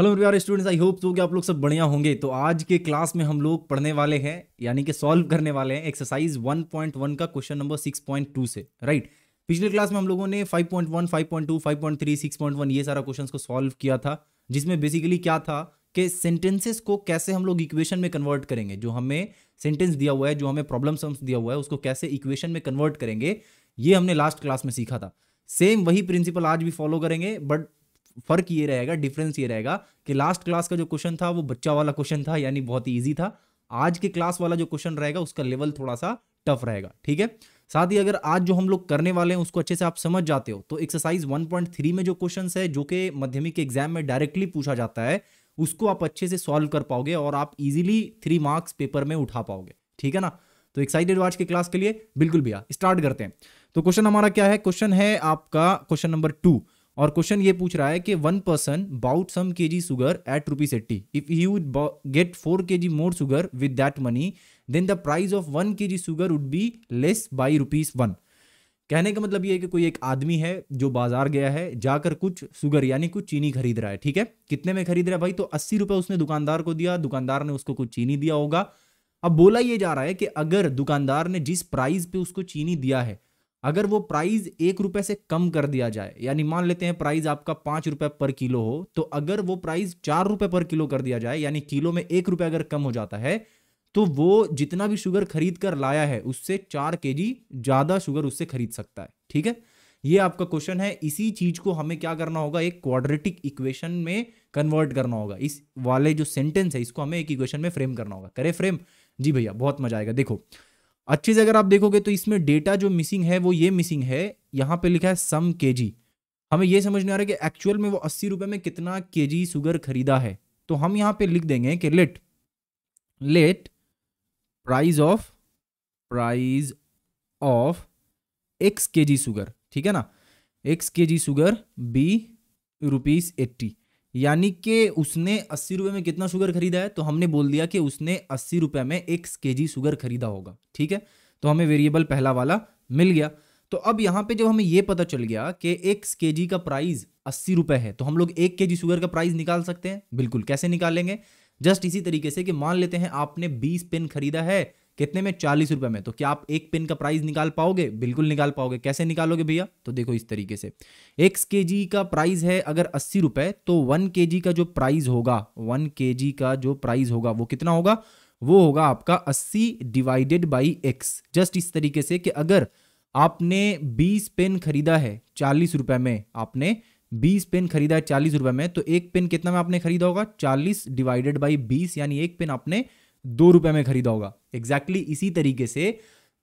Hello प्यारे students I hope तो कि आप लोग सब बढ़िया होंगे तो आज के क्लास में हम लोग पढ़ने वाले हैं यानी कि सॉल्व करने वाले हैं एक्सरसाइज 1.1 का क्वेश्चन नंबर 6.2 से राइट right? पिछले क्लास में हम लोगों ने 5.1, 5.2, 5.3, 6.1 ये सारा क्वेश्चन को सॉल्व किया था जिसमें बेसिकली क्या था कि सेंटेंसेस को कैसे हम लोग इक्वेशन में कन्वर्ट करेंगे जो हमें सेंटेंस दिया हुआ है जो हमें प्रॉब्लम सम्स दिया हुआ है उसको कैसे इक्वेशन में कन्वर्ट करेंगे ये हमने लास्ट क्लास में सीखा था सेम वही प्रिंसिपल आज भी फॉलो करेंगे बट फर्क ये रहेगा डिफरेंस ये रहेगा कि लास्ट क्लास का जो क्वेश्चन था वो बच्चा वाला क्वेश्चन था यानी बहुत ईजी था आज के क्लास वाला जो क्वेश्चन रहेगा उसका लेवल थोड़ा सा टफ रहेगा ठीक है साथ ही अगर आज जो हम लोग करने वाले हैं उसको अच्छे से आप समझ जाते हो तो एक्सरसाइज 1.3 में जो क्वेश्चन है जो कि मध्यमिक एग्जाम में डायरेक्टली पूछा जाता है उसको आप अच्छे से सॉल्व कर पाओगे और आप इजीली थ्री मार्क्स पेपर में उठा पाओगे ठीक है ना तो एक्साइटेड हो आज के क्लास के लिए बिल्कुल भैया स्टार्ट करते हैं तो क्वेश्चन हमारा क्या है क्वेश्चन है आपका क्वेश्चन नंबर टू और क्वेश्चन ये पूछ रहा है कि one person bout some K G sugar eight rupees eighty if you get four K G more sugar with that money then the price of one K G sugar would be less by rupees one कहने का मतलब ये है कि कोई एक आदमी है जो बाजार गया है जाकर कुछ सुगर यानी कुछ चीनी खरीद रहा है ठीक है कितने में खरीद रहा है भाई तो अस्सी रुपये उसने दुकानदार को दिया दुकानदार ने उसको कुछ चीनी दिया होगा अब बोला ये जा रहा है कि अगर दुकानदार ने जिस प्राइस पे उसको चीनी दिया है अगर वो प्राइस एक रुपए से कम कर दिया जाए यानी मान लेते हैं प्राइस आपका पांच रुपए पर किलो हो तो अगर वो प्राइस चार रुपये पर किलो कर दिया जाए यानी किलो में एक रुपये अगर कम हो जाता है तो वो जितना भी शुगर खरीद कर लाया है उससे चार के ज़्यादा शुगर उससे खरीद सकता है ठीक है ये आपका क्वेश्चन है इसी चीज़ को हमें क्या करना होगा एक क्वाड्रेटिक इक्वेशन में कन्वर्ट करना होगा इस वाले जो सेंटेंस है इसको हमें एक इक्वेशन में फ्रेम करना होगा करे फ्रेम जी भैया बहुत मजा आएगा देखो अच्छे से अगर आप देखोगे तो इसमें डेटा जो मिसिंग है वो ये मिसिंग है यहाँ पे लिखा है सम के जी हमें ये समझ नहीं आ रहा कि एक्चुअल में वो अस्सी रुपये में कितना के जी शुगर खरीदा है तो हम यहाँ पे लिख देंगे कि let let price of price of X K G sugar ठीक है ना X K G sugar be rupees eighty यानी कि उसने अस्सी रुपये में कितना शुगर खरीदा है तो हमने बोल दिया कि उसने अस्सी रुपये में एक के जी शुगर खरीदा होगा ठीक है तो हमें वेरिएबल पहला वाला मिल गया तो अब यहाँ पे जब हमें ये पता चल गया कि एक के जी का प्राइस अस्सी रुपये है तो हम लोग एक के जी शुगर का प्राइस निकाल सकते हैं बिल्कुल कैसे निकालेंगे जस्ट इसी तरीके से कि मान लेते हैं आपने बीस पेन खरीदा है कितने में चालीस रुपए में तो क्या आप एक पिन का प्राइस निकाल पाओगे बिल्कुल निकाल पाओगे कैसे निकालोगे भैया तो देखो इस तरीके से एक के जी का प्राइस है अगर अस्सी रुपए तो वन के जी का जो प्राइस होगा वन के जी का जो प्राइस होगा वो कितना होगा वो होगा आपका अस्सी डिवाइडेड बाई एक्स जस्ट इस तरीके से कि अगर आपने बीस पेन खरीदा है चालीस रुपए में आपने बीस पेन खरीदा है चालीस रुपए में तो एक पेन कितना में आपने खरीदा होगा चालीस डिवाइडेड बाई बीस यानी एक पेन आपने दो रुपए में खरीदा होगा एग्जैक्टली exactly इसी तरीके से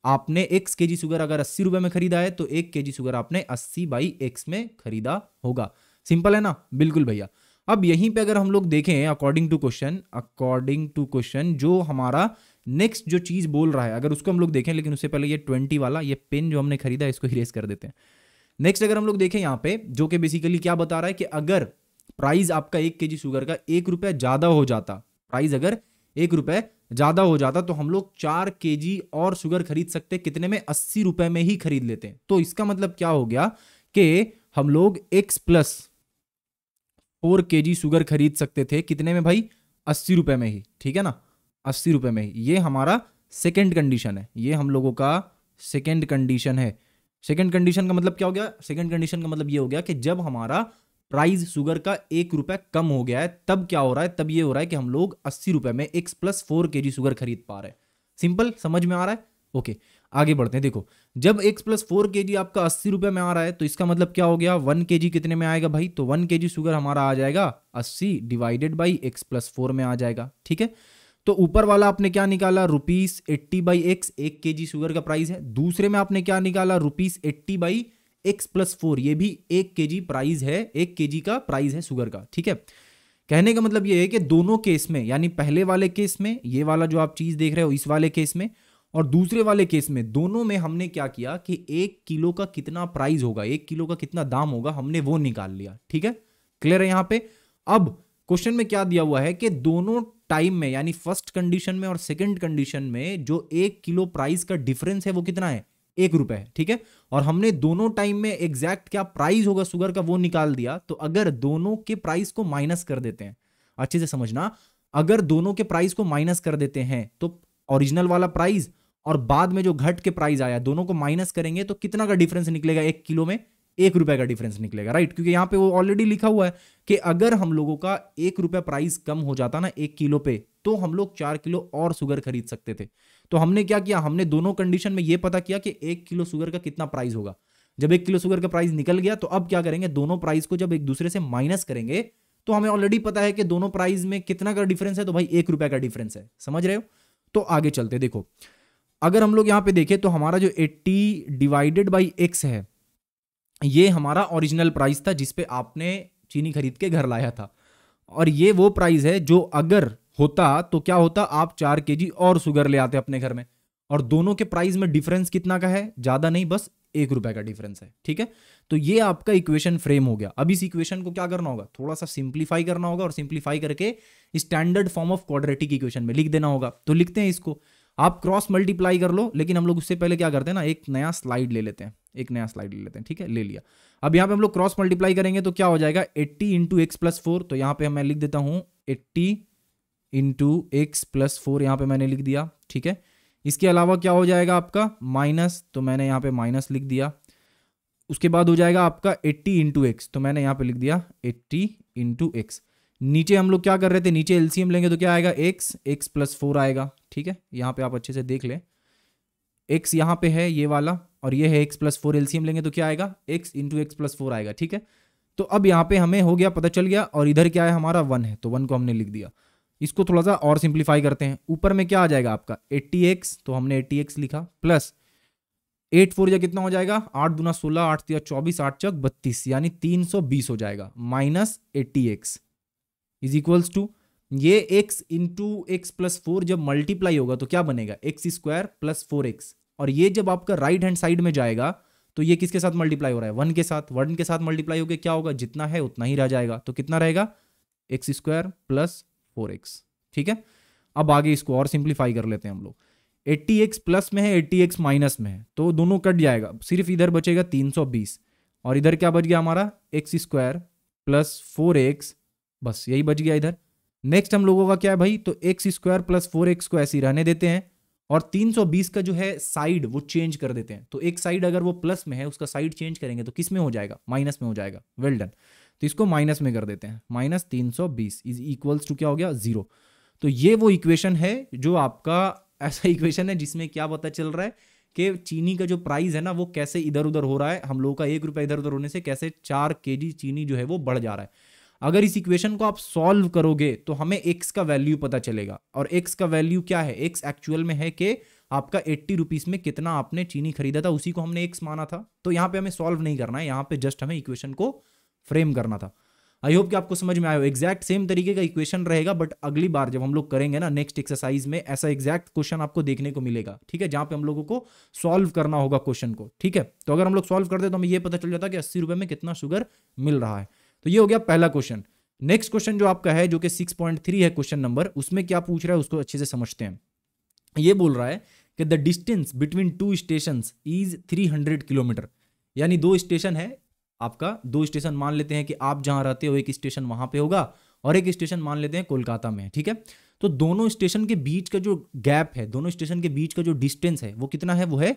आपने एक्स के जी शुगर अगर अस्सी रुपए में खरीदा है तो एक के जी शुगर आपने अस्सी बाई एक्स में खरीदा होगा सिंपल है ना बिल्कुल भैया अब यहीं पे अगर हम लोग देखें according to question according to question जो हमारा नेक्स्ट जो चीज़ बोल रहा है अगर उसको हम लोग देखें लेकिन उससे पहले ये ट्वेंटी वाला ये पेन जो हमने खरीदा है इसको इरेज कर देते हैं नेक्स्ट अगर हम लोग देखें यहाँ पे जो कि बेसिकली क्या बता रहा है कि अगर प्राइस आपका एक के जी शुगर का एक रुपया ज़्यादा हो जाता प्राइस अगर एक रुपए ज़्यादा हो जाता तो हम लोग चार के और शुगर खरीद सकते कितने में अस्सी रुपए में ही खरीद लेते हैं तो इसका मतलब क्या हो गया कि हम लोग एक्स प्लस फोर के शुगर खरीद सकते थे कितने में भाई अस्सी रुपए में ही ठीक है ना अस्सी रुपए में ही ये हमारा सेकेंड कंडीशन है ये हम लोगों का सेकेंड कंडीशन है सेकेंड कंडीशन का मतलब क्या हो गया सेकेंड कंडीशन का मतलब ये हो गया कि जब हमारा प्राइस शुगर का एक रुपए कम हो गया है तब क्या हो रहा है तब ये हो रहा है कि हम लोग अस्सी रुपए में एक plus four K G sugar खरीद पा रहे हैं सिंपल समझ में आ रहा है ओके आगे बढ़ते हैं देखो जब एक प्लस फोर के जी आपका अस्सी रुपए में आ रहा है तो इसका मतलब क्या हो गया वन के जी कितने में आएगा भाई तो वन के जी शुगर हमारा आ जाएगा अस्सी divided by X plus four में आ जाएगा ठीक है तो ऊपर वाला आपने क्या निकाला रुपीस एट्टी बाई एक्स एक के जी शुगर का प्राइस है दूसरे में आपने क्या निकाला rupees eighty by X plus four ये भी एक के जी प्राइज है एक के जी का प्राइज है शुगर का ठीक है कहने का मतलब ये है कि दोनों केस में यानी पहले वाले केस में ये वाला जो आप चीज़ देख रहे हो इस वाले केस में और दूसरे वाले केस में दोनों में हमने क्या किया कि एक किलो का कितना प्राइस होगा एक किलो का कितना दाम होगा हमने वो निकाल लिया ठीक है क्लियर है यहां पे अब क्वेश्चन में क्या दिया हुआ है कि दोनों टाइम में यानी फर्स्ट कंडीशन में और सेकेंड कंडीशन में जो एक किलो प्राइस का डिफरेंस है वो कितना है एक रुपए ठीक है और हमने दोनों टाइम में एग्जैक्ट क्या प्राइस होगा सुगर का वो निकाल दिया तो अगर दोनों के प्राइस को माइनस कर देते हैं अच्छे से समझना अगर दोनों के प्राइस को माइनस कर देते हैं तो ओरिजिनल वाला प्राइस और बाद में जो घट के प्राइस आया दोनों को माइनस करेंगे तो कितना का डिफरेंस निकलेगा एक किलो में एक रुपए का डिफरेंस निकलेगा राइट क्योंकि यहां पे वो ऑलरेडी लिखा हुआ है कि अगर हम लोगों का एक रुपया प्राइस कम हो जाता ना एक किलो पे तो हम लोग चार किलो और सुगर खरीद सकते थे तो हमने क्या किया हमने दोनों कंडीशन में ये पता किया कि एक किलो शुगर का कितना प्राइस होगा जब एक किलो शुगर का प्राइस निकल गया तो अब क्या करेंगे दोनों प्राइस को जब एक दूसरे से माइनस करेंगे तो हमें ऑलरेडी पता है कि दोनों प्राइस में कितना का डिफरेंस है तो भाई एक रुपए का डिफरेंस है समझ रहे हो तो आगे चलते देखो अगर हम लोग यहाँ पे देखें तो हमारा जो 80 डिवाइडेड बाई एक्स है ये हमारा ओरिजिनल प्राइस था जिसपे आपने चीनी खरीद के घर लाया था और ये वो प्राइस है जो अगर होता तो क्या होता आप चार के और शुगर ले आते अपने घर में और दोनों के प्राइस में डिफरेंस कितना का है ज़्यादा नहीं बस एक रुपए का डिफरेंस है ठीक है तो ये आपका इक्वेशन फ्रेम हो गया अब इस इक्वेशन को क्या करना होगा थोड़ा सा सिंप्लीफाई करना होगा और सिंप्लीफाई करके standard form of quadratic equation में लिख देना होगा तो लिखते हैं इसको आप क्रॉस मल्टीप्लाई कर लो लेकिन हम लोग उससे पहले क्या करते हैं ना एक नया स्लाइड ले लेते हैं एक नया स्लाइड ले लेते हैं ठीक है ले लिया अब यहाँ पे हम लोग क्रॉस मल्टीप्लाई करेंगे तो क्या हो जाएगा eighty into X plus four तो यहाँ पे मैं लिख देता हूँ eighty into X plus four यहाँ पर मैंने लिख दिया ठीक है इसके अलावा क्या हो जाएगा आपका माइनस तो मैंने यहाँ पे माइनस लिख दिया उसके बाद हो जाएगा आपका 80 इंटू एक्स तो मैंने यहाँ पे लिख दिया 80 इंटू एक्स नीचे हम लोग क्या कर रहे थे नीचे एलसीएम लेंगे तो क्या आएगा एक्स एक्स प्लस फोर आएगा ठीक है यहाँ पे आप अच्छे से देख लें एक्स यहाँ पे है ये वाला और ये है एक्स प्लस फोर लेंगे तो क्या आएगा X into X plus four आएगा ठीक है तो अब यहाँ पे हमें हो गया पता चल गया और इधर क्या है हमारा वन है तो वन को हमने लिख दिया इसको थोड़ा सा और सिंप्लीफाई करते हैं ऊपर में क्या आ जाएगा आपका एट्टी एक्स तो हमने एट्टी एक्स लिखा प्लस एट फोर या कितना हो जाएगा आठ दुना सोलह आठ तिया चौबीस आठ चक बत्तीस यानी तीन सौ बीस हो जाएगा minus eighty X is equals to ये x into X plus four जब मल्टीप्लाई होगा तो क्या बनेगा X square plus four X और ये जब आपका राइट हैंड साइड में जाएगा तो ये किसके साथ मल्टीप्लाई हो रहा है वन के साथ वन के साथ मल्टीप्लाई होकर क्या होगा जितना है उतना ही रह जाएगा तो कितना रहेगा X square plus four X ठीक है अब आगे इसको और सिंप्लीफाई कर लेते हैं हम लोग एट्टी एक्स प्लस में है एट्टी एक्स माइनस में है तो दोनों कट जाएगा सिर्फ इधर बचेगा तीन सौ बीस और इधर क्या बच गया हमारा X square plus four X बस यही बच गया इधर नेक्स्ट हम लोगों का क्या है भाई तो X square plus four X को ऐसे ही रहने देते हैं और 320 का जो है साइड वो चेंज कर देते हैं तो एक साइड अगर वो प्लस में है उसका साइड चेंज करेंगे तो किस में हो जाएगा माइनस में हो जाएगा वेल well डन तो इसको माइनस में कर देते हैं माइनस तीन सौ बीस इज इक्वल्स टू क्या हो गया जीरो तो ये वो इक्वेशन है जो आपका ऐसा इक्वेशन है जिसमें क्या पता चल रहा है कि चीनी का जो प्राइस है ना वो कैसे इधर उधर हो रहा है हम लोगों का एक रुपया इधर उधर होने से कैसे चार के चीनी जो है वो बढ़ जा रहा है अगर इस इक्वेशन को आप सॉल्व करोगे तो हमें एक्स का वैल्यू पता चलेगा और एक्स का वैल्यू क्या है एक्स एक्चुअल में है कि आपका एट्टी रुपीज़ में कितना आपने चीनी खरीदा था उसी को हमने एक्स माना था तो यहाँ पे हमें सॉल्व नहीं करना है यहाँ पे जस्ट हमें इक्वेशन को फ्रेम करना था आई होप कि आपको समझ में आयो हो एग्जैक्ट सेम तरीके का इक्वेशन रहेगा बट अगली बार जब हम लोग करेंगे ना नेक्स्ट एक्सरसाइज में ऐसा एग्जैक्ट क्वेश्चन आपको देखने को मिलेगा ठीक है जहां पे हम लोगों को सॉल्व करना होगा क्वेश्चन को ठीक है तो अगर हम लोग सॉल्व करते तो हमें यह पता चल जाता कि अस्सी रुपए में कितना शुगर मिल रहा है तो ये हो गया पहला क्वेश्चन नेक्स्ट क्वेश्चन जो आपका है जो कि सिक्स पॉइंट थ्री है क्वेश्चन नंबर उसमें क्या पूछ रहा है उसको अच्छे से समझते हैं ये बोल रहा है कि the distance between two station is three hundred kilometre यानी दो स्टेशन है आपका दो स्टेशन मान लेते हैं कि आप जहां रहते हो एक स्टेशन वहां पे होगा और एक स्टेशन मान लेते हैं कोलकाता में ठीक है तो दोनों स्टेशन के बीच का जो गैप है दोनों स्टेशन के बीच का जो डिस्टेंस है वो कितना है वो है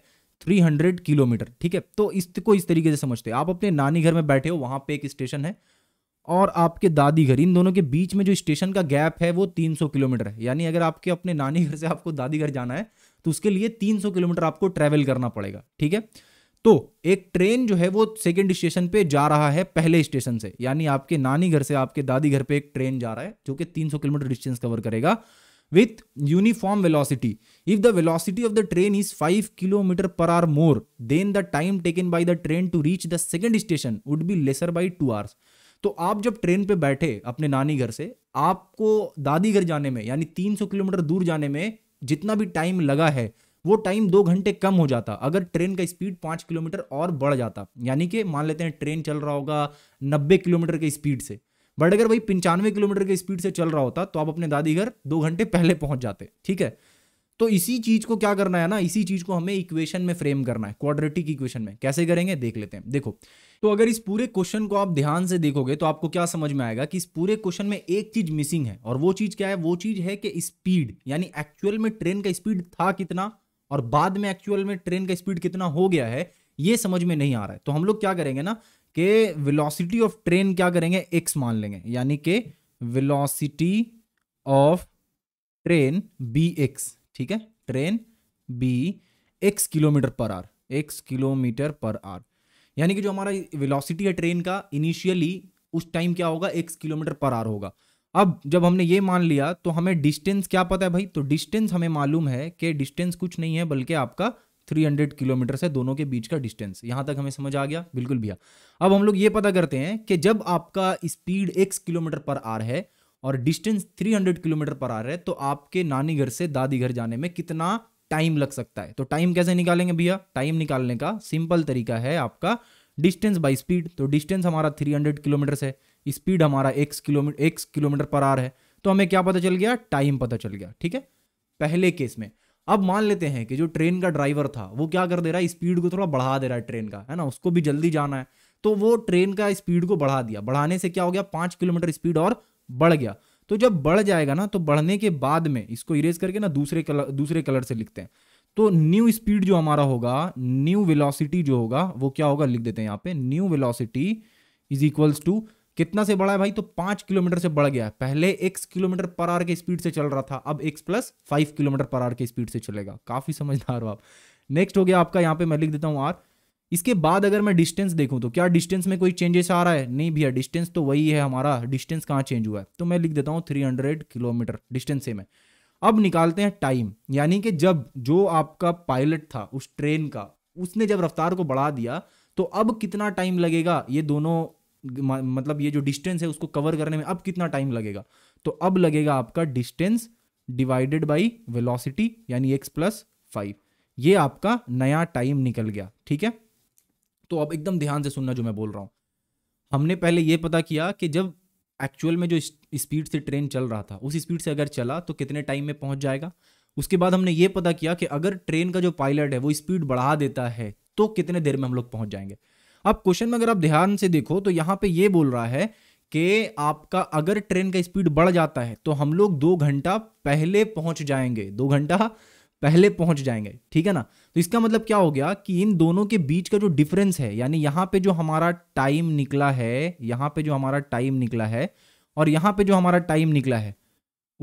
300 किलोमीटर ठीक है तो इसको इस तरीके से समझते हैं आप अपने नानी घर में बैठे हो वहां पे एक स्टेशन है और आपके दादी घर इन दोनों के बीच में जो स्टेशन का गैप है वो 300 किलोमीटर है यानी अगर आपके अपने नानी घर से आपको दादी घर जाना है तो उसके लिए 300 किलोमीटर आपको ट्रैवल करना पड़ेगा ठीक है तो एक ट्रेन जो है वो सेकेंड स्टेशन पे जा रहा है पहले स्टेशन से यानी आपके नानी घर से आपके दादी घर पे एक ट्रेन जा रहा है जो कि 300 किलोमीटर डिस्टेंस कवर करेगा with uniform velocity if the velocity of the train is five kilometre per hour more than the time taken by the train to reach the second station would be lesser by two hours तो आप जब train पे बैठे अपने नानी घर से आपको दादी घर जाने में यानी 300 किलोमीटर दूर जाने में जितना भी टाइम लगा है वो टाइम दो घंटे कम हो जाता अगर ट्रेन का स्पीड पाँच किलोमीटर और बढ़ जाता यानी कि मान लेते हैं ट्रेन चल रहा होगा नब्बे किलोमीटर की स्पीड से बट अगर भाई पंचानवे किलोमीटर की स्पीड से चल रहा होता तो आप अपने दादी घर दो घंटे पहले पहुंच जाते ठीक है तो इसी चीज को क्या करना है ना इसी चीज को हमें इक्वेशन में फ्रेम करना है क्वाड्रेटिक इक्वेशन में कैसे करेंगे देख लेते हैं देखो तो अगर इस पूरे क्वेश्चन को आप ध्यान से देखोगे तो आपको क्या समझ में आएगा कि इस पूरे क्वेश्चन में एक चीज मिसिंग है और वो चीज क्या है वो चीज है कि स्पीड यानी एक्चुअल में ट्रेन का स्पीड था कितना और बाद में एक्चुअल में ट्रेन का स्पीड कितना हो गया है ये समझ में नहीं आ रहा है तो हम लोग क्या करेंगे ना कि वेलोसिटी ऑफ ट्रेन क्या करेंगे एक्स मान लेंगे यानी कि velocity of train B X ठीक है train B X kilometre per hour X kilometre per hour यानी कि जो हमारा वेलोसिटी है ट्रेन का इनिशियली उस टाइम क्या होगा एक्स किलोमीटर पर आर होगा अब जब हमने ये मान लिया तो हमें डिस्टेंस क्या पता है भाई तो डिस्टेंस हमें मालूम है कि डिस्टेंस कुछ नहीं है बल्कि आपका 300 किलोमीटर से दोनों के बीच का डिस्टेंस यहां तक हमें समझ आ गया बिल्कुल भैया अब हम लोग ये पता करते हैं कि जब आपका speed X kilometre per hour है और डिस्टेंस 300 किलोमीटर पर आर है तो आपके नानी घर से दादी घर जाने में कितना टाइम लग सकता है तो टाइम कैसे निकालेंगे भैया टाइम निकालने का सिंपल तरीका है आपका डिस्टेंस बाई स्पीड तो डिस्टेंस हमारा थ्री किलोमीटर है स्पीड हमारा एक किलोमीटर एक किलोमीटर पर आर है तो हमें क्या पता चल गया टाइम पता चल गया ठीक है पहले केस में अब मान लेते हैं कि जो ट्रेन का ड्राइवर था वो क्या कर दे रहा है स्पीड को थोड़ा बढ़ा दे रहा है ट्रेन का है ना उसको भी जल्दी जाना है तो वो ट्रेन का स्पीड को बढ़ा दिया बढ़ाने से क्या हो गया पाँच किलोमीटर स्पीड और बढ़ गया तो जब बढ़ जाएगा ना तो बढ़ने के बाद में इसको इरेज करके ना दूसरे कलर दूसरे कलर से लिखते हैं तो न्यू स्पीड जो हमारा होगा न्यू वेलोसिटी जो होगा वो क्या होगा लिख देते हैं यहाँ पे new velocity is equals to कितना से बढ़ा है भाई तो पांच किलोमीटर से बढ़ गया पहले एक्स किलोमीटर पर आर के स्पीड से चल रहा था अब X plus five kilometre per hour के स्पीड से चलेगा काफी समझदार हो आप नेक्स्ट हो गया आपका यहाँ पे मैं लिख देता हूँ आर इसके बाद अगर मैं डिस्टेंस देखूँ तो क्या डिस्टेंस में कोई चेंजेस आ रहा है नहीं भैया डिस्टेंस तो वही है हमारा डिस्टेंस कहाँ चेंज हुआ है तो मैं लिख देता हूँ थ्री किलोमीटर डिस्टेंस सेम है अब निकालते हैं टाइम यानी कि जब जो आपका पायलट था उस ट्रेन का उसने जब रफ्तार को बढ़ा दिया तो अब कितना टाइम लगेगा ये दोनों मतलब ये जो डिस्टेंस है उसको कवर करने में अब कितना टाइम लगेगा तो अब लगेगा आपका डिस्टेंस डिवाइडेड बाई वेलोसिटी यानी एक्स प्लस फाइव ये आपका नया टाइम निकल गया ठीक है तो अब एकदम ध्यान से सुनना जो मैं बोल रहा हूँ हमने पहले ये पता किया कि जब एक्चुअल में जो स्पीड से ट्रेन चल रहा था उस स्पीड से अगर चला तो कितने टाइम में पहुंच जाएगा उसके बाद हमने ये पता किया कि अगर ट्रेन का जो पायलट है वो स्पीड बढ़ा देता है तो कितने देर में हम लोग पहुंच जाएंगे अब क्वेश्चन में अगर आप ध्यान से देखो तो यहाँ पे ये बोल रहा है कि आपका अगर ट्रेन का स्पीड बढ़ जाता है तो हम लोग दो घंटा पहले पहुंच जाएंगे दो घंटा पहले पहुंच जाएंगे ठीक है ना तो इसका मतलब क्या हो गया कि इन दोनों के बीच का जो डिफरेंस है यानी यहाँ पे जो हमारा टाइम निकला है यहाँ पे जो हमारा टाइम निकला है और यहाँ पे जो हमारा टाइम निकला है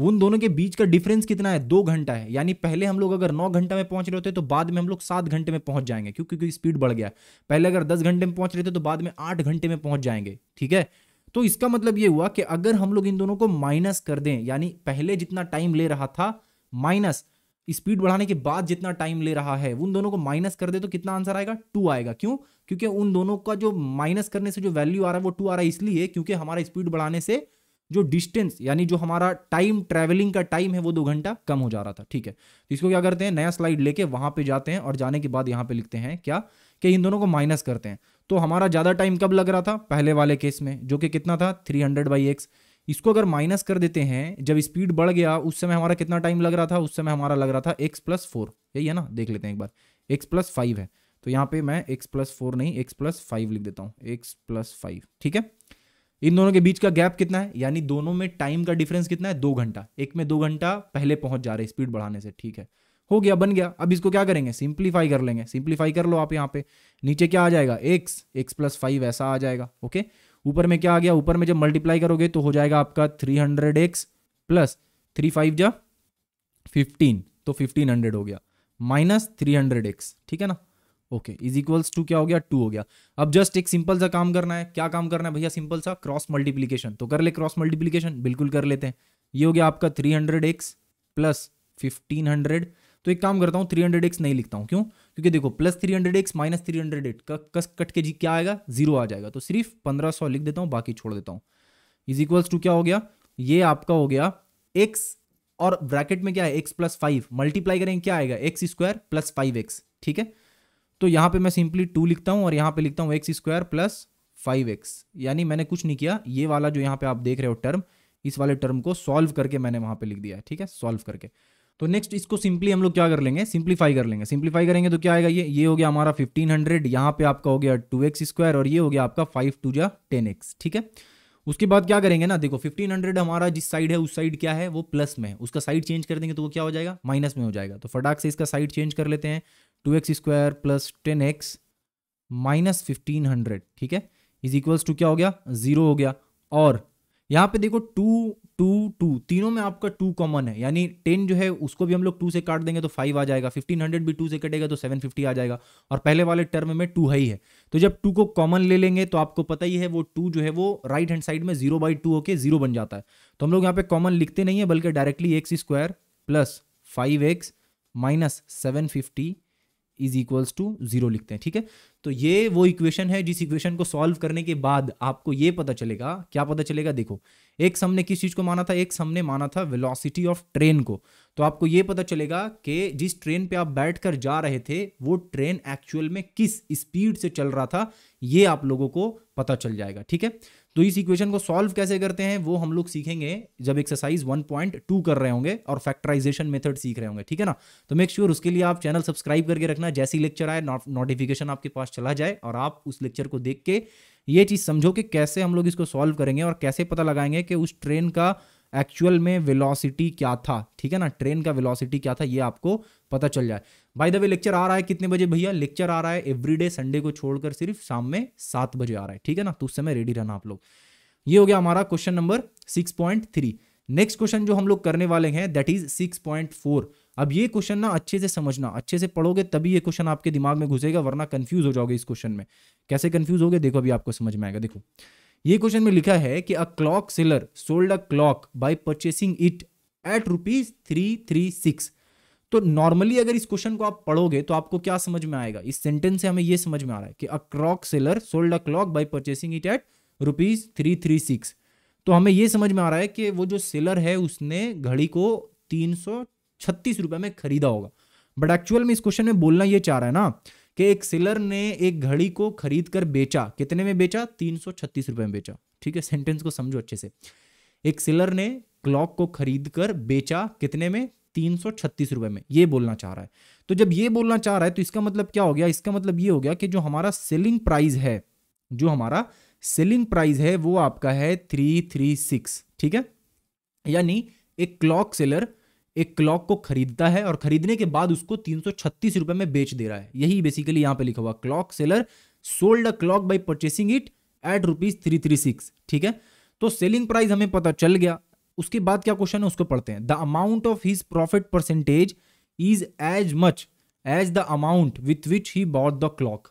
उन दोनों के बीच का डिफरेंस कितना है दो घंटा है यानी पहले हम लोग अगर नौ घंटा में पहुंच रहे होते तो बाद में हम लोग सात घंटे में पहुंच जाएंगे क्योंकि क्योंकि स्पीड बढ़ गया पहले अगर दस घंटे में पहुंच रहे थे तो बाद में आठ घंटे में पहुंच जाएंगे ठीक है तो इसका मतलब ये हुआ कि अगर हम लोग इन दोनों को माइनस कर दें यानी पहले जितना टाइम ले रहा था माइनस स्पीड बढ़ाने के बाद जितना टाइम ले रहा है उन दोनों को माइनस कर दे तो कितना आंसर आएगा टू आएगा क्यों क्योंकि उन दोनों का जो माइनस करने से जो वैल्यू आ रहा है वो टू आ रहा है इसलिए क्योंकि हमारा स्पीड बढ़ाने से जो डिस्टेंस यानी जो हमारा टाइम ट्रैवलिंग का टाइम है वो दो घंटा कम हो जा रहा था ठीक है तो इसको क्या करते हैं नया स्लाइड लेके वहां पे जाते हैं और जाने के बाद यहाँ पे लिखते हैं क्या कि इन दोनों को माइनस करते हैं तो हमारा ज़्यादा टाइम कब लग रहा था पहले वाले केस में जो कि कितना था थ्री हंड्रेड बाई एक्स इसको अगर माइनस कर देते हैं जब स्पीड बढ़ गया उस समय हमारा कितना टाइम लग रहा था उस समय हमारा लग रहा था एक्स प्लस फोर यही है ना देख लेते हैं एक बार एक्स प्लस फाइव है तो यहाँ पे मैं एक्स प्लस फोर नहीं एक्स प्लस फाइव लिख देता हूँ एक्स प्लस फाइव ठीक है इन दोनों के बीच का गैप कितना है यानी दोनों में टाइम का डिफरेंस कितना है दो घंटा एक में दो घंटा पहले पहुंच जा रहे हैं स्पीड बढ़ाने से ठीक है हो गया बन गया अब इसको क्या करेंगे सिंप्लीफाई कर लेंगे सिंप्लीफाई कर लो आप यहाँ पे नीचे क्या आ जाएगा एक्स एक्स प्लस फाइव ऐसा आ जाएगा ओके ऊपर में क्या आ गया ऊपर में जब मल्टीप्लाई करोगे तो हो जाएगा आपका three hundred X plus three five जा फिफ्टीन तो फिफ्टीन हंड्रेड हो गया माइनस थ्री हंड्रेड एक्स ठीक है ना ओके इज इक्वल्स टू क्या हो गया टू हो गया अब जस्ट एक सिंपल सा काम करना है क्या काम करना है भैया सिंपल सा क्रॉस मल्टीप्लीकेशन तो कर ले क्रॉस मल्टीप्लीकेशन बिल्कुल कर लेते हैं ये हो गया आपका three hundred X plus fifteen hundred तो एक काम करता हूँ थ्री हंड्रेड एक्स नहीं लिखता हूँ क्यों क्योंकि देखो plus three hundred X minus three hundred eight कस कट के जी क्या आएगा जीरो आ जाएगा तो सिर्फ पंद्रह सौ लिख देता हूँ बाकी छोड़ देता हूँ इज इक्वल्स टू क्या हो गया ये आपका हो गया एक्स और ब्रैकेट में क्या है एक्स प्लस फाइव मल्टीप्लाई करेंगे क्या आएगा X square plus five X ठीक है तो यहाँ पे मैं सिंपली टू लिखता हूँ और यहाँ पे लिखता हूँ X square plus five X यानी मैंने कुछ नहीं किया ये वाला जो यहाँ पे आप देख रहे हो टर्म इस वाले टर्म को सॉल्व करके मैंने वहाँ पे लिख दिया है ठीक है सॉल्व करके तो नेक्स्ट इसको सिंपली हम लोग क्या कर लेंगे सिंप्लीफाई कर लेंगे सिंप्लीफाई करेंगे तो क्या आएगा ये ये हो गया हमारा फिफ्टीन हंड्रेड यहाँ पे आपका हो गया टू एक्स स्क्वायर और ये हो गया आपका फाइव टू या टेन एक्स ठीक है उसके बाद क्या करेंगे ना देखो फिफ्टीन हंड्रेड हमारा जिस साइड है उस साइड क्या है वो प्लस में है उसका साइड चेंज कर देंगे तो वो क्या हो जाएगा माइनस में हो जाएगा तो फटाक से इसका साइड चेंज कर लेते हैं two X square plus ten X minus fifteen hundred ठीक है इज इक्वल्स टू क्या हो गया जीरो हो गया और यहाँ पे देखो टू टू टू तीनों में आपका टू कॉमन है यानी टेन जो है उसको भी हम लोग टू से काट देंगे तो फाइव आ जाएगा फिफ्टीन हंड्रेड भी टू से कटेगा तो सेवन फिफ्टी आ जाएगा और पहले वाले टर्म में टू है ही है तो जब टू को कॉमन ले लेंगे तो आपको पता ही है वो टू जो है वो राइट हैंड साइड में जीरो बाई टू होकर जीरो बन जाता है तो हम लोग यहाँ पे कॉमन लिखते नहीं है बल्कि directly X square plus five X minus seven fifty is equals to zero लिखते हैं ठीक है तो ये वो इक्वेशन है जिस इक्वेशन को सॉल्व करने के बाद आपको ये पता चलेगा क्या पता चलेगा देखो एक सामने किस चीज़ को माना था एक सामने माना था वेलोसिटी ऑफ ट्रेन को तो आपको ये पता चलेगा कि जिस ट्रेन पे आप बैठ कर जा रहे थे वो ट्रेन एक्चुअल में किस स्पीड से चल रहा था ये आप लोगों को पता चल जाएगा ठीक है तो इस इक्वेशन को सॉल्व कैसे करते हैं वो हम लोग सीखेंगे जब एक्सरसाइज 1.2 कर रहे होंगे और फैक्टराइजेशन मेथड सीख रहे होंगे ठीक है ना तो मेक श्योर sure उसके लिए आप चैनल सब्सक्राइब करके रखना जैसी लेक्चर आए नोटिफिकेशन आपके पास चला जाए और आप उस लेक्चर को देख के ये चीज़ समझो कि कैसे हम लोग इसको सॉल्व करेंगे और कैसे पता लगाएंगे कि उस ट्रेन का एक्चुअल में वेलोसिटी क्या था ठीक है ना ट्रेन का वेलोसिटी क्या था ये आपको पता चल जाए बाय द वे लेक्चर आ रहा है कितने बजे भैया लेक्चर आ रहा है एवरीडे संडे को छोड़कर सिर्फ शाम में सात बजे आ रहा है ठीक है ना तो उस समय रेडी रहना आप लोग ये हो गया हमारा question number six point three next question जो हम लोग करने वाले हैं that is six point four अब ये क्वेश्चन ना अच्छे से समझना अच्छे से पढ़ोगे तभी ये क्वेश्चन आपके दिमाग में घुसेगा वरना कंफ्यूज हो जाओगे इस क्वेश्चन में कैसे कंफ्यूज हो गए देखो अभी आपको समझ में आएगा देखो ये क्वेश्चन में लिखा है कि a clock seller sold a clock by purchasing it at rupees three three six तो नॉर्मली अगर इस क्वेश्चन को आप पढ़ोगे तो आपको क्या समझ में आएगा इस सेंटेंस से हमें यह समझ में आ रहा है कि a clock seller sold a clock by purchasing it at rupees three three six तो हमें यह समझ में आ रहा है कि वो जो सेलर है उसने घड़ी को तीन सौ छत्तीस रुपए में खरीदा होगा बट एक्चुअल में इस क्वेश्चन में बोलना यह चाह रहा है ना कि एक सेलर ने एक घड़ी को खरीद कर बेचा कितने में बेचा तीन सौ छत्तीस रुपए में बेचा ठीक है सेंटेंस को समझो अच्छे से एक सेलर ने क्लॉक को खरीद कर बेचा कितने में तीन सौ छत्तीस रुपए में ये बोलना चाह रहा है तो जब ये बोलना चाह रहा है तो इसका मतलब क्या हो गया इसका मतलब ये हो गया कि जो हमारा सेलिंग प्राइस है जो हमारा सेलिंग प्राइस है वो आपका है थ्री थ्री सिक्स ठीक है यानी एक क्लॉक सेलर एक क्लॉक को खरीदता है और खरीदने के बाद उसको तीन सौ छत्तीस रुपए में बेच दे रहा है यही बेसिकली यहां पे लिखा हुआ clock seller sold a clock by purchasing it at rupees three three six ठीक है तो सेलिंग प्राइस हमें पता चल गया उसके बाद क्या क्वेश्चन है उसको पढ़ते हैं the amount of his profit percentage is as much as the amount with which he bought the clock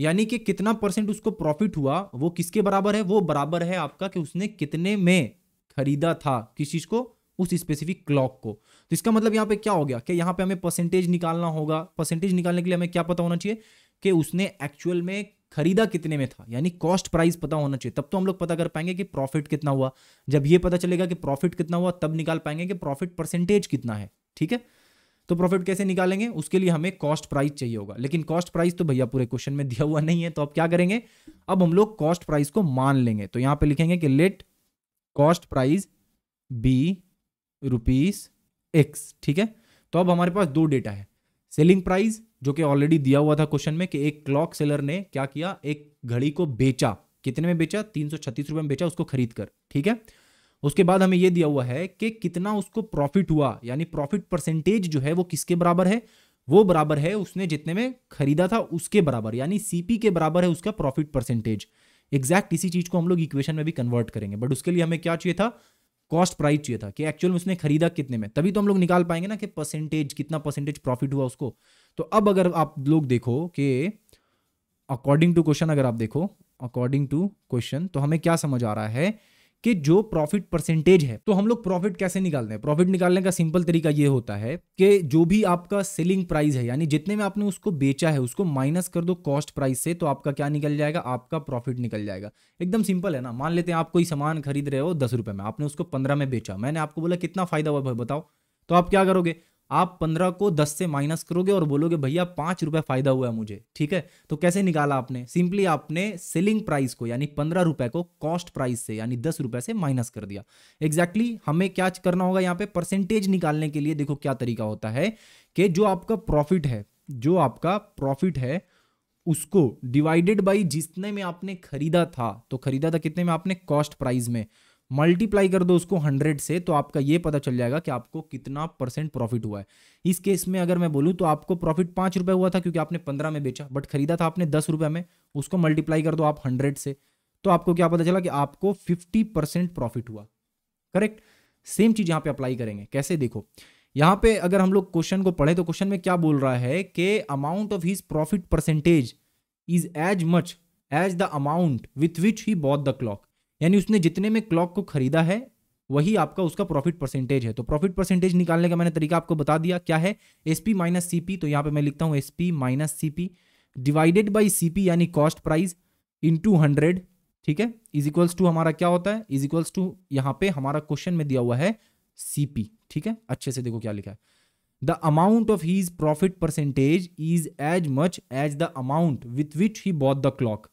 यानी कि कितना परसेंट उसको प्रॉफिट हुआ वो किसके बराबर है वो बराबर है आपका कि उसने कितने में खरीदा था किस चीज़ को उस स्पेसिफिक क्लॉक को तो इसका मतलब यहाँ पे क्या हो गया कि यहाँ पे हमें परसेंटेज निकालना होगा परसेंटेज निकालने के लिए हमें क्या पता होना चाहिए कि उसने एक्चुअल में खरीदा कितने में था यानी कॉस्ट प्राइस पता होना चाहिए तब तो हम लोग पता कर पाएंगे कि प्रॉफिट कितना हुआ जब ये पता चलेगा कि प्रॉफिट कितना हुआ तब निकाल पाएंगे कि प्रॉफिट परसेंटेज कितना है ठीक है तो प्रॉफिट कैसे निकालेंगे उसके लिए हमें कॉस्ट प्राइस चाहिए होगा लेकिन कॉस्ट प्राइस तो भैया पूरे क्वेश्चन में दिया हुआ नहीं है तो अब क्या करेंगे अब हम लोग कॉस्ट प्राइस को मान लेंगे तो यहां पे लिखेंगे कि let cost price be rupees X ठीक है तो अब हमारे पास दो डेटा है सेलिंग प्राइस जो कि ऑलरेडी दिया हुआ था क्वेश्चन में कि एक क्लॉक सेलर ने क्या किया एक घड़ी को बेचा कितने में बेचा तीन सौ छत्तीस रुपए में बेचा उसको खरीद कर ठीक है उसके बाद हमें यह दिया हुआ है कि कितना उसको प्रॉफिट हुआ यानी प्रॉफिट परसेंटेज जो है वो किसके बराबर है वो बराबर है उसने जितने में खरीदा था उसके बराबर यानी सीपी के बराबर है उसका प्रॉफिट परसेंटेज एग्जैक्ट इसी चीज को हम लोग इक्वेशन में भी कन्वर्ट करेंगे बट उसके लिए हमें क्या चाहिए था कॉस्ट प्राइस चाहिए था कि एक्चुअल में उसने खरीदा कितने में तभी तो हम लोग निकाल पाएंगे ना कि परसेंटेज कितना परसेंटेज प्रॉफिट हुआ उसको तो अब अगर आप लोग देखो कि अकॉर्डिंग टू क्वेश्चन अगर आप देखो अकॉर्डिंग टू क्वेश्चन तो हमें क्या समझ आ रहा है कि जो प्रॉफिट परसेंटेज है तो हम लोग प्रॉफिट कैसे निकालते हैं प्रॉफिट निकालने का सिंपल तरीका ये होता है कि जो भी आपका सेलिंग प्राइस है यानी जितने में आपने उसको बेचा है उसको माइनस कर दो कॉस्ट प्राइस से तो आपका क्या निकल जाएगा आपका प्रॉफिट निकल जाएगा एकदम सिंपल है ना मान लेते हैं आप कोई सामान खरीद रहे हो दस रुपए में आपने उसको पंद्रह में बेचा मैंने आपको बोला कितना फायदा हुआ बताओ तो आप क्या करोगे आप पंद्रह को दस से माइनस करोगे और बोलोगे भैया पांच रुपये फायदा हुआ है मुझे ठीक है तो कैसे निकाला आपने सिंपली आपने सेलिंग प्राइस को यानी पंद्रह रुपए को कॉस्ट प्राइस से यानी दस रुपए से माइनस कर दिया एग्जैक्टली exactly हमें क्या करना होगा यहाँ पे परसेंटेज निकालने के लिए देखो क्या तरीका होता है कि जो आपका प्रॉफिट है जो आपका प्रॉफिट है उसको डिवाइडेड बाई जितने में आपने खरीदा था तो खरीदा था कितने में आपने कॉस्ट प्राइस में मल्टीप्लाई कर दो उसको हंड्रेड से तो आपका ये पता चल जाएगा कि आपको कितना परसेंट प्रॉफिट हुआ है इस केस में अगर मैं बोलूँ तो आपको प्रॉफिट पाँच रुपये हुआ था क्योंकि आपने पंद्रह में बेचा बट खरीदा था आपने दस रुपये में उसको मल्टीप्लाई कर दो आप हंड्रेड से तो आपको क्या पता चला कि आपको फिफ्टी परसेंट प्रॉफिट हुआ करेक्ट सेम चीज़ यहाँ पर अप्लाई करेंगे कैसे देखो यहाँ पे अगर हम लोग क्वेश्चन को पढ़े तो क्वेश्चन में क्या बोल रहा है कि amount of his profit percentage is as much as the amount with which he bought the clock यानी उसने जितने में क्लॉक को खरीदा है वही आपका उसका प्रॉफिट परसेंटेज है तो प्रॉफिट परसेंटेज निकालने का मैंने तरीका आपको बता दिया क्या है S P minus C P तो यहाँ पे मैं लिखता हूँ S P minus C P divided by C P यानी कॉस्ट प्राइस टू हंड्रेड ठीक है इज इक्वल्स टू हमारा क्या होता है इज इक्वल्स टू यहाँ पे हमारा क्वेश्चन में दिया हुआ है सी पी ठीक है अच्छे से देखो क्या लिखा है the amount of his profit percentage is as much as the amount with which he bought the clock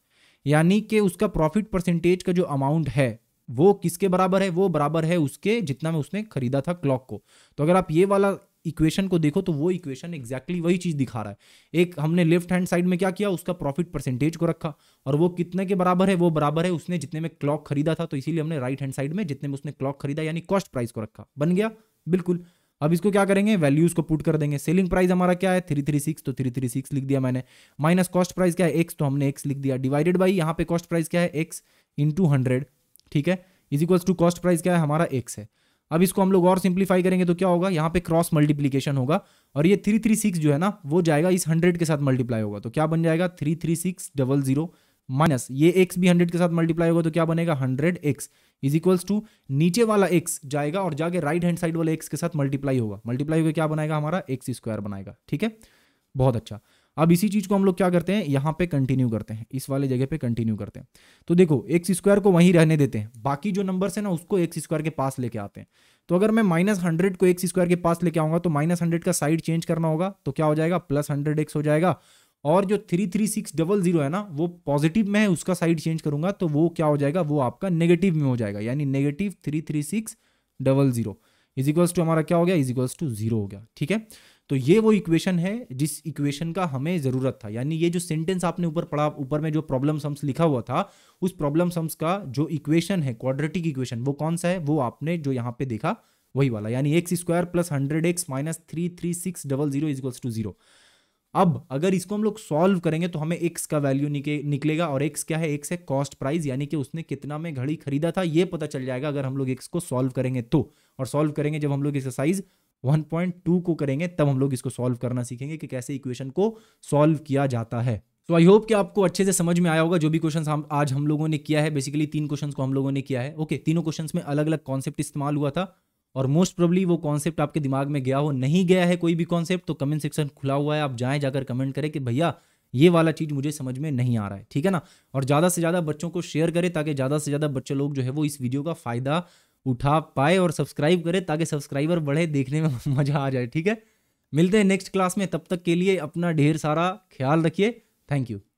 यानी कि उसका प्रॉफिट परसेंटेज का जो अमाउंट है वो किसके बराबर है वो बराबर है उसके जितना में उसने खरीदा था क्लॉक को तो अगर आप ये वाला इक्वेशन को देखो तो वो इक्वेशन एग्जैक्टली exactly वही चीज़ दिखा रहा है एक हमने लेफ्ट हैंड साइड में क्या किया उसका प्रॉफिट परसेंटेज को रखा और वो कितने के बराबर है वो बराबर है उसने जितने में क्लॉक खरीदा था तो इसीलिए हमने राइट हैंड साइड में जितने में उसने क्लॉक खरीदा यानी कॉस्ट प्राइस को रखा बन गया बिल्कुल अब इसको क्या करेंगे वैल्यूज को पुट कर देंगे सेलिंग प्राइस हमारा क्या है थ्री थ्री सिक्स तो थ्री थ्री सिक्स लिख दिया मैंने माइनस कॉस्ट प्राइस क्या है एक्स तो हमने एक्स लिख दिया डिवाइडेड बाई यहाँ पे कॉस्ट प्राइस क्या है एक्स इंटू हंड्रेड ठीक है is equals to cost price क्या है हमारा एक्स है अब इसको हम लोग और सिंप्लीफाई करेंगे तो क्या होगा यहाँ पे क्रॉस मल्टीप्लीकेशन होगा और ये थ्री थ्री सिक्स जो है ना वो जाएगा इस हंड्रेड के साथ मल्टीप्लाई होगा तो क्या बन जाएगा three three six double zero minus ये एक्स भी हंड्रेड के साथ मल्टीप्लाई होगा तो क्या बनेगा hundred X is equals to नीचे वाला एक्स जाएगा और जाके राइट हैंड साइड वाले एक्स के साथ मल्टीप्लाई होगा मल्टीप्लाई होकर क्या बनाएगा हमारा एक्स स्क्वायर बनाएगा ठीक है बहुत अच्छा अब इसी चीज को हम लोग क्या करते हैं यहाँ पे कंटिन्यू करते हैं इस वाले जगह पे कंटिन्यू करते हैं तो देखो एक्स स्क्वायर को वहीं रहने देते हैं बाकी जो नंबर्स है ना उसको एक्स स्क्वायर के पास लेके आते हैं तो अगर मैं माइनस हंड्रेड को एक्स स्क्वायर के पास लेके आऊंगा तो माइनस हंड्रेड का साइड चेंज करना होगा तो क्या हो जाएगा प्लस हंड्रेड एक्स हो जाएगा और जो three three six double zero है ना वो पॉजिटिव में है उसका साइड चेंज करूंगा तो वो क्या हो जाएगा वो आपका नेगेटिव में हो जाएगा यानी negative three three six double zero is equals to हमारा क्या हो गया इजिक्वल्स टू जीरो हो गया ठीक है तो ये वो इक्वेशन है जिस इक्वेशन का हमें ज़रूरत था यानी ये जो सेंटेंस आपने ऊपर पढ़ा ऊपर में जो प्रॉब्लम सम्स लिखा हुआ था उस प्रॉब्लम सम्स का जो इक्वेशन है क्वाड्रेटिक इक्वेशन वो कौन सा है वो आपने जो यहाँ पे देखा वही वाला यानी X square plus hundred X minus three three six double zero is equals to zero अब अगर इसको हम लोग सॉल्व करेंगे तो हमें एक्स का वैल्यू निके, निकलेगा और एक्स क्या है एक्स है कॉस्ट प्राइस यानी कि उसने कितना में घड़ी खरीदा था ये पता चल जाएगा अगर हम लोग एक्स को सॉल्व करेंगे तो और सॉल्व करेंगे जब हम लोग एक्सरसाइज 1.2 को करेंगे तब हम लोग इसको सॉल्व करना सीखेंगे कि कैसे इक्वेशन को सॉल्व किया जाता है तो आई होप कि आपको अच्छे से समझ में आया होगा जो भी क्वेश्चन हम आज हम लोगों ने किया है बेसिकली तीन क्वेश्चन को हम लोगों ने किया है ओके तीनों क्वेश्चन में अलग अलग कॉन्सेप्ट इस्तेमाल हुआ था और मोस्ट प्रोबली वो कॉन्सेप्ट आपके दिमाग में गया हो नहीं गया है कोई भी कॉन्सेप्ट तो कमेंट सेक्शन खुला हुआ है आप जाए जाकर कमेंट करें कि भैया ये वाला चीज़ मुझे समझ में नहीं आ रहा है ठीक है ना और ज़्यादा से ज़्यादा बच्चों को शेयर करें ताकि ज़्यादा से ज़्यादा बच्चे लोग जो है वो इस वीडियो का फ़ायदा उठा पाए और सब्सक्राइब करें ताकि सब्सक्राइबर बढ़े देखने में मज़ा आ जाए ठीक है मिलते हैं नेक्स्ट क्लास में तब तक के लिए अपना ढेर सारा ख्याल रखिए थैंक यू